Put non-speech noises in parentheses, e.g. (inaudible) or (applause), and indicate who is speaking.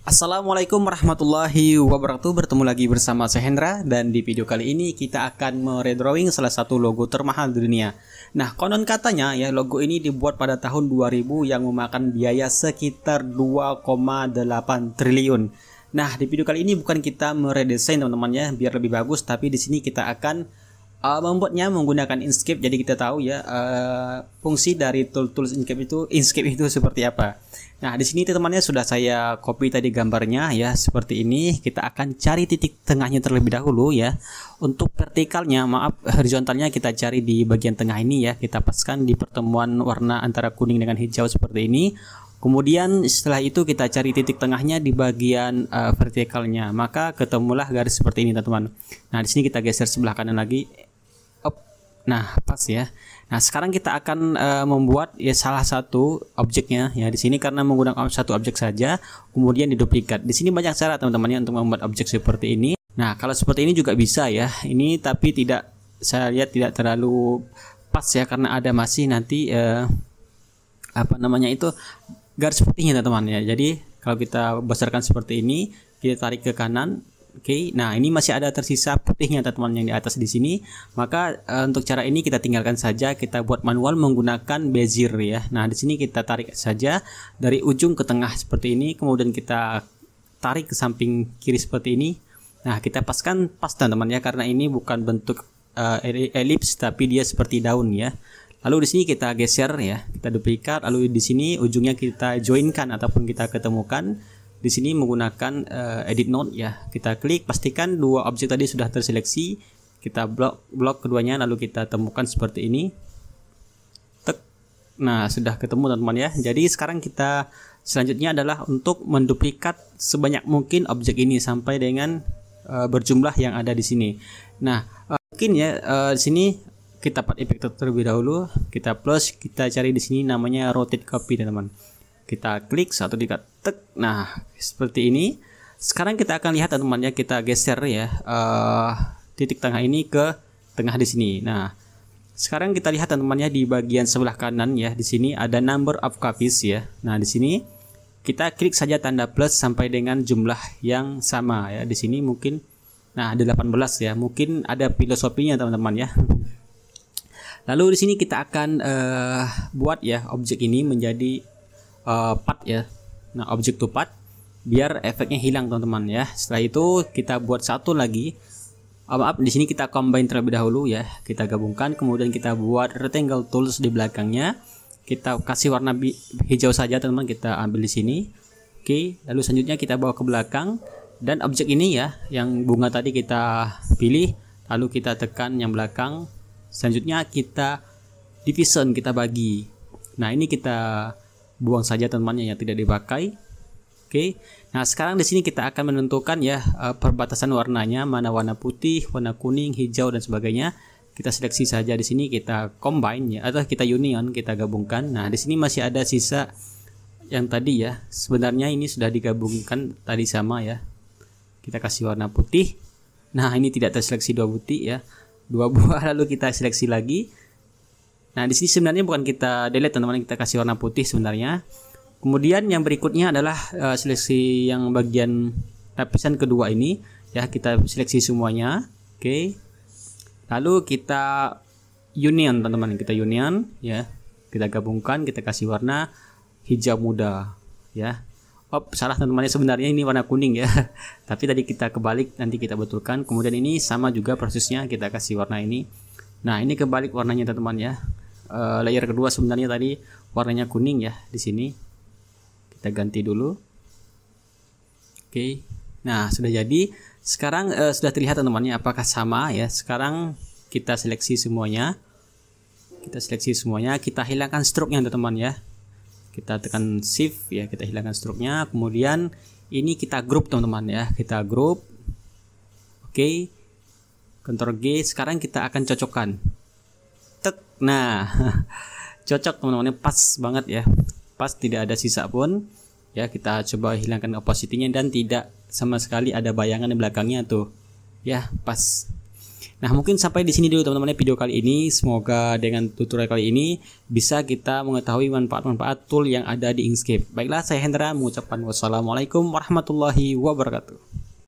Speaker 1: Assalamualaikum warahmatullahi wabarakatuh Bertemu lagi bersama saya Hendra Dan di video kali ini kita akan meredrawing salah satu logo termahal di dunia Nah konon katanya ya logo ini dibuat pada tahun 2000 yang memakan biaya sekitar 2,8 triliun Nah di video kali ini bukan kita meredesain teman teman ya biar lebih bagus Tapi di sini kita akan uh, membuatnya menggunakan Inkscape jadi kita tahu ya uh, fungsi dari tool tools Inkscape itu Inkscape itu seperti apa. Nah, di sini temannya sudah saya copy tadi gambarnya ya seperti ini. Kita akan cari titik tengahnya terlebih dahulu ya. Untuk vertikalnya, maaf horizontalnya kita cari di bagian tengah ini ya. Kita paskan di pertemuan warna antara kuning dengan hijau seperti ini. Kemudian setelah itu kita cari titik tengahnya di bagian uh, vertikalnya. Maka ketemulah garis seperti ini, teman-teman. Nah, di sini kita geser sebelah kanan lagi Nah, pas ya. Nah, sekarang kita akan uh, membuat ya salah satu objeknya ya. Di sini karena menggunakan satu objek saja, kemudian diduplikat. Di sini banyak cara teman-teman ya untuk membuat objek seperti ini. Nah, kalau seperti ini juga bisa ya. Ini tapi tidak saya lihat tidak terlalu pas ya karena ada masih nanti uh, apa namanya itu garis putihnya teman-teman ya. Jadi, kalau kita besarkan seperti ini, kita tarik ke kanan, Oke, okay, nah ini masih ada tersisa putihnya teman-teman yang di atas di sini. Maka e, untuk cara ini kita tinggalkan saja, kita buat manual menggunakan bezier ya. Nah, di sini kita tarik saja dari ujung ke tengah seperti ini, kemudian kita tarik ke samping kiri seperti ini. Nah, kita paskan pas teman-teman ya karena ini bukan bentuk e, elips tapi dia seperti daun ya. Lalu di sini kita geser ya, kita duplikat, lalu di sini ujungnya kita joinkan ataupun kita ketemukan di sini menggunakan uh, edit node ya. Kita klik, pastikan dua objek tadi sudah terseleksi. Kita blok blok keduanya lalu kita temukan seperti ini. Tek. Nah, sudah ketemu teman-teman ya. Jadi sekarang kita selanjutnya adalah untuk menduplikat sebanyak mungkin objek ini sampai dengan uh, berjumlah yang ada di sini. Nah, uh, mungkin ya uh, di sini kita dapat efek terlebih dahulu kita plus kita cari di sini namanya rotate copy teman-teman kita klik satu dikat tek nah seperti ini sekarang kita akan lihat teman-teman ya kita geser ya uh, titik tengah ini ke tengah di sini nah sekarang kita lihat teman-temannya di bagian sebelah kanan ya di sini ada number of copies ya nah di sini kita klik saja tanda plus sampai dengan jumlah yang sama ya di sini mungkin nah ada 18 ya mungkin ada filosofinya teman-teman ya lalu di sini kita akan uh, buat ya objek ini menjadi uh, part ya nah objek tupat biar efeknya hilang teman-teman ya setelah itu kita buat satu lagi ah, maaf di sini kita combine terlebih dahulu ya kita gabungkan kemudian kita buat rectangle tools di belakangnya kita kasih warna hijau saja teman-teman kita ambil di sini oke lalu selanjutnya kita bawa ke belakang dan objek ini ya yang bunga tadi kita pilih lalu kita tekan yang belakang selanjutnya kita division kita bagi nah ini kita buang saja temannya yang tidak dipakai. Oke. Nah, sekarang di sini kita akan menentukan ya eh, perbatasan warnanya, mana warna putih, warna kuning, hijau dan sebagainya. Kita seleksi saja di sini kita combine ya atau kita union, kita gabungkan. Nah, di sini masih ada sisa yang tadi ya. Sebenarnya ini sudah digabungkan tadi sama ya. Kita kasih warna putih. Nah, ini tidak terseleksi dua putih ya. Dua (laughs) buah lalu kita seleksi lagi Nah, di sini sebenarnya bukan kita delete teman-teman, kita kasih warna putih sebenarnya. Kemudian yang berikutnya adalah uh, seleksi yang bagian lapisan kedua ini ya kita seleksi semuanya. Oke. Okay. Lalu kita union teman-teman, kita union ya. Kita gabungkan, kita kasih warna hijau muda ya. Oh, salah teman-teman ya, sebenarnya ini warna kuning ya. (laughs) Tapi tadi kita kebalik nanti kita betulkan. Kemudian ini sama juga prosesnya kita kasih warna ini. Nah, ini kebalik warnanya teman-teman ya uh, layer kedua sebenarnya tadi warnanya kuning ya di sini kita ganti dulu oke okay. nah sudah jadi sekarang uh, sudah terlihat teman-teman apakah sama ya sekarang kita seleksi semuanya kita seleksi semuanya kita hilangkan stroke-nya teman-teman ya kita tekan shift ya kita hilangkan stroke-nya kemudian ini kita grup teman-teman ya kita grup oke okay. Ctrl G sekarang kita akan cocokkan Nah, (laughs) cocok teman-teman, pas banget ya. Pas tidak ada sisa pun ya kita coba hilangkan opacity-nya dan tidak sama sekali ada bayangan di belakangnya tuh. Ya, pas. Nah, mungkin sampai di sini dulu teman-teman ya, video kali ini. Semoga dengan tutorial kali ini bisa kita mengetahui manfaat-manfaat tool yang ada di Inkscape. Baiklah, saya Hendra mengucapkan wassalamualaikum warahmatullahi wabarakatuh.